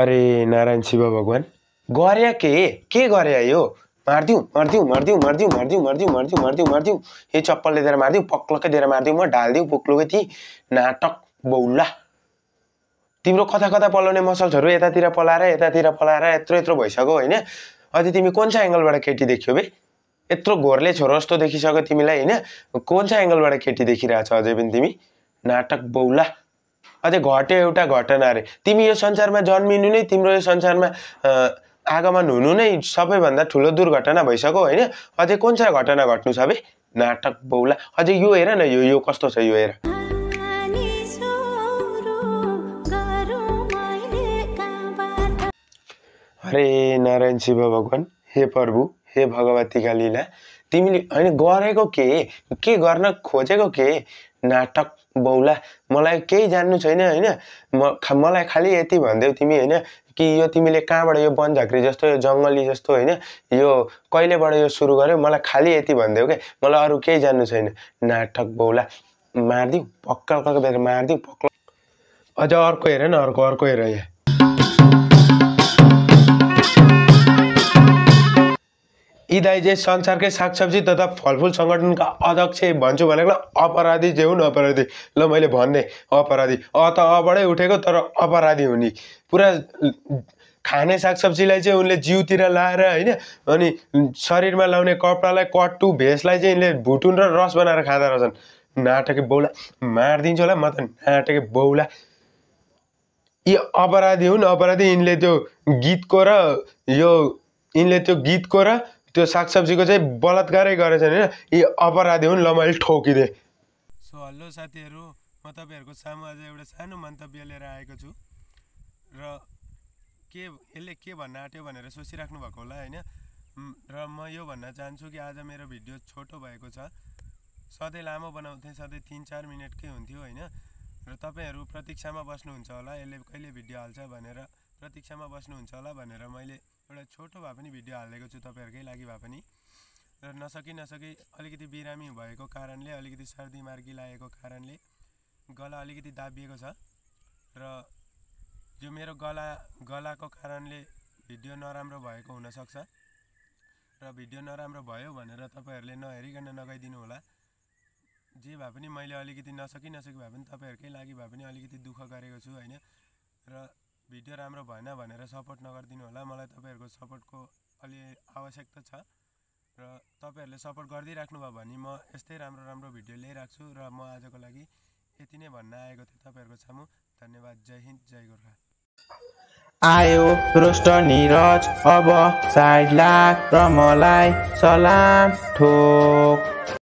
अरे नारायण शिव भगवान् गरे के के गरे यो मारिदिउँ मारिदिउँ मारिदिउँ मारिदिउँ मारिदिउँ मारिदिउँ मारिदिउँ मारिदिउँ मारिदिउँ यो चप्पलले दिएर मारिदिउँ पक्लकै दिएर मारिदिउँ म ढालिदिउँ पोक्लोकै ती नाटक बौला तिम्रो कता कता पलाउने मसल्सहरू यतातिर पलाएर यतातिर पलाएर यत्रो यत्रो भइसक्यो होइन अझ तिमी कुन चाहिँ एङ्गलबाट केटी देख्यौ बे यत्रो घोरले छोरो जस्तो देखिसक्यो तिमीलाई होइन कुन चाहिँ एङ्गलबाट केटी देखिरहेछ अझै पनि तिमी नाटक बौला अझै घट्यो एउटा घटना अरे तिमी यो संसारमा जन्मिनु नै तिम्रो यो संसारमा आगमन हुनु नै सबैभन्दा ठुलो दुर्घटना भइसक्यो होइन अझै कुन चाहिँ घटना घट्नु छ बे नाटक बौला अझै यो हेर न यो यो कस्तो छ यो हेर अरे नारायण शिव भगवान् हे प्रभु हे भगवतीका लिला तिमीले होइन गरेको के के गर्न खोजेको के नाटक बौला मलाई केही जान्नु छैन होइन म मलाई खालि यति भनिदेऊ तिमी होइन कि यो तिमीले कहाँबाट यो वन झाँक्री जस्तो यो जङ्गली जस्तो होइन यो कहिलेबाट यो सुरु गर्यो मलाई खालि यति भनिदेऊ क्या मलाई अरू केही जान्नु छैन नाटक बौला मारिदिउँ पक्कल बेर मारिदिउँ पक्कल अझ अर्को हेर न अर्को अर्को हेर यहाँ चाहिँ संसारकै सागसब्जी तथा फलफुल सङ्गठनका अध्यक्ष भन्छु भनेको अपराधी जे हुन् अपराधी ल मैले भन्ने अपराधी अ त अबाटै उठेको तर अपराधी हुने पुरा खाने सागसब्जीलाई चाहिँ उनले जिउतिर लाएर होइन अनि शरीरमा लाउने कपडालाई कट्टु भेषलाई चाहिँ यिनले भुटुन र रस बनाएर खाँदो रहेछन् नाटके बौला मारिदिन्छु होला म त नाटके बौला यी अपराधी हुन् अपराधी यिनले त्यो गीतको र यो यिनले त्यो गीतको र त्यो सागसब्जीको चाहिँ बलात्कारै गरेछन् होइन यी अपराधी हुन् ल मैले ठोकिदिएँ सो हेलो साथीहरू म तपाईँहरूको सामु आज एउटा सानो मन्तव्य लिएर आएको छु र के यसले के भन्न आँट्यो भनेर सोचिराख्नु भएको होला होइन र म यो भन्न चाहन्छु कि आज मेरो भिडियो छोटो भएको छ सधैँ लामो बनाउँथेँ सधैँ तिन चार मिनटकै हुन्थ्यो होइन र तपाईँहरू प्रतीक्षामा बस्नुहुन्छ होला यसले कहिले भिडियो हाल्छ भनेर प्रतीक्षामा बस्नुहुन्छ होला भनेर मैले एउटा छोटो भए पनि भिडियो हालिदिएको छु तपाईँहरूकै लागि भए पनि र नसकि नसकी अलिकति बिरामी भएको कारणले अलिकति सर्दी मार्गी लागेको कारणले गला अलिकति दाबिएको छ र यो मेरो गला गलाको कारणले भिडियो नराम्रो भएको हुनसक्छ र भिडियो नराम्रो भयो भनेर तपाईँहरूले नहेरिकन नगाइदिनु होला जे भए पनि मैले अलिकति नसकी नसकी भए पनि तपाईँहरूकै लागि भए पनि अलिकति दुःख गरेको छु होइन र भिडियो राम्रो भएन भनेर सपोर्ट नगरिदिनु होला मलाई तपाईँहरूको सपोर्टको अलि आवश्यकता छ र तपाईँहरूले सपोर्ट गरिदिइराख्नु भयो भने म यस्तै राम्रो राम्रो भिडियो ल्याइराख्छु र म आजको लागि यति नै भन्न आएको थिएँ तपाईँहरूको सामु धन्यवाद जय हिन्द जय गोर्खा आयो रोस्ट निरज अब साइड लाग र मलाई सलाम ठोक